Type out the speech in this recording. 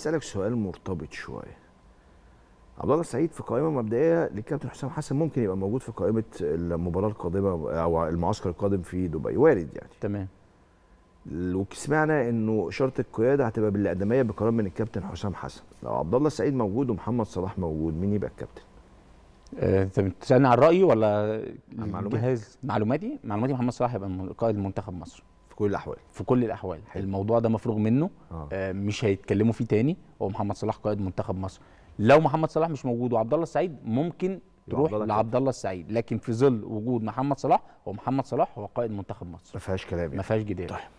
اسالك سؤال مرتبط شويه عبد الله سعيد في قائمه مبدئيه للكابتن حسام حسن ممكن يبقى موجود في قائمه المباراه القادمه او المعسكر القادم في دبي وارد يعني تمام وسمعنا انه شرط القياده هتبقى بالاقدميه بقرار من الكابتن حسام حسن لو عبد الله سعيد موجود ومحمد صلاح موجود مين يبقى الكابتن انت آه، بتسالني عن رايي ولا معلوماتي؟ جهاز معلوماتي معلوماتي محمد صلاح هيبقى قائد منتخب مصر كل الاحوال في كل الاحوال حلو. الموضوع ده مفروغ منه آه. آه مش هيتكلموا فيه تاني هو محمد صلاح قائد منتخب مصر لو محمد صلاح مش موجود وعبد الله السعيد ممكن تروح لعبد الله السعيد لكن في ظل وجود محمد صلاح هو محمد صلاح هو قائد منتخب مصر ما فيهاش كلام يعني. ما فيهاش جدال طيب.